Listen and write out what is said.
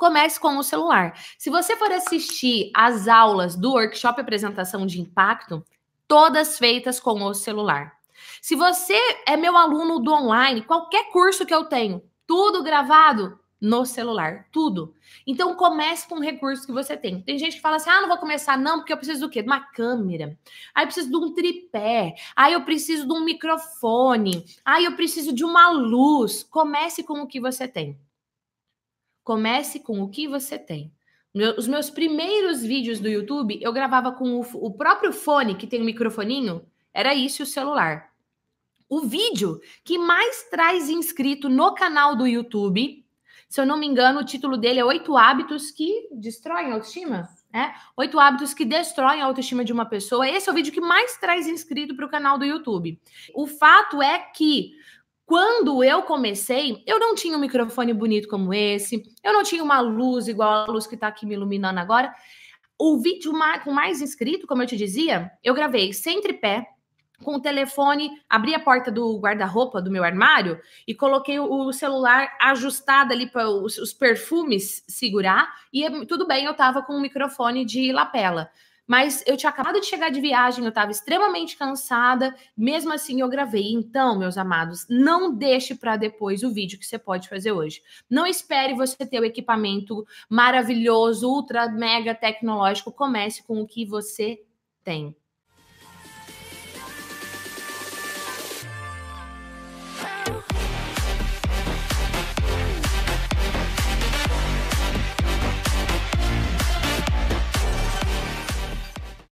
comece com o celular. Se você for assistir às aulas do workshop apresentação de impacto, todas feitas com o celular. Se você é meu aluno do online, qualquer curso que eu tenho, tudo gravado no celular, tudo. Então comece com o recurso que você tem. Tem gente que fala assim: "Ah, não vou começar não, porque eu preciso do quê? De uma câmera. Aí eu preciso de um tripé. Aí eu preciso de um microfone. Aí eu preciso de uma luz". Comece com o que você tem. Comece com o que você tem. Meu, os meus primeiros vídeos do YouTube, eu gravava com o, o próprio fone, que tem um microfoninho, era isso e o celular. O vídeo que mais traz inscrito no canal do YouTube, se eu não me engano, o título dele é Oito Hábitos que Destroem a Autoestima. É? Oito hábitos que destroem a autoestima de uma pessoa. Esse é o vídeo que mais traz inscrito para o canal do YouTube. O fato é que quando eu comecei, eu não tinha um microfone bonito como esse, eu não tinha uma luz igual a luz que está aqui me iluminando agora. O vídeo com mais inscrito, como eu te dizia, eu gravei sem tripé, com o telefone, abri a porta do guarda-roupa do meu armário e coloquei o celular ajustado ali para os, perfumes segurar e é tudo bem, eu tava com o microfone de lapela mas eu tinha acabado de chegar de viagem, eu estava extremamente cansada, mesmo assim eu gravei. Então, meus amados, não deixe para depois o vídeo que você pode fazer hoje. Não espere você ter o equipamento maravilhoso, ultra mega tecnológico, comece com o que você tem.